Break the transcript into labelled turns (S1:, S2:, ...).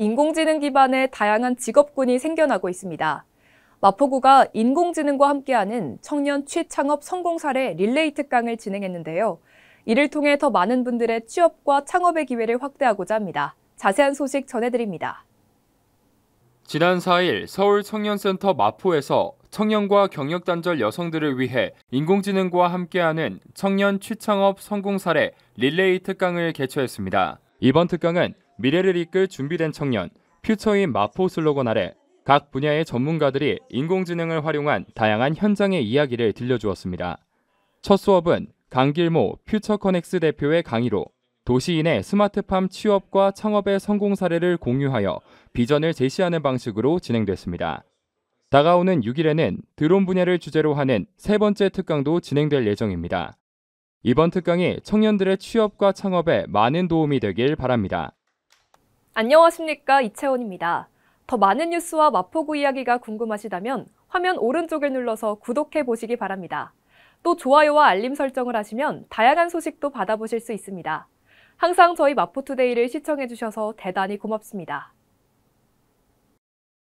S1: 인공지능 기반의 다양한 직업군이 생겨나고 있습니다. 마포구가 인공지능과 함께하는 청년 취창업 성공 사례 릴레이 특강을 진행했는데요. 이를 통해 더 많은 분들의 취업과 창업의 기회를 확대하고자 합니다. 자세한 소식 전해드립니다.
S2: 지난 4일 서울 청년센터 마포에서 청년과 경력 단절 여성들을 위해 인공지능과 함께하는 청년 취창업 성공 사례 릴레이 특강을 개최했습니다. 이번 특강은 미래를 이끌 준비된 청년, 퓨처인 마포 슬로건 아래 각 분야의 전문가들이 인공지능을 활용한 다양한 현장의 이야기를 들려주었습니다. 첫 수업은 강길모 퓨처 커넥스 대표의 강의로 도시인의 스마트팜 취업과 창업의 성공 사례를 공유하여 비전을 제시하는 방식으로 진행됐습니다. 다가오는 6일에는 드론 분야를 주제로 하는 세 번째 특강도 진행될 예정입니다. 이번 특강이 청년들의 취업과 창업에 많은 도움이 되길 바랍니다.
S1: 안녕하십니까 이채원입니다. 더 많은 뉴스와 마포구 이야기가 궁금하시다면 화면 오른쪽을 눌러서 구독해 보시기 바랍니다. 또 좋아요와 알림 설정을 하시면 다양한 소식도 받아보실 수 있습니다. 항상 저희 마포투데이를 시청해 주셔서 대단히 고맙습니다.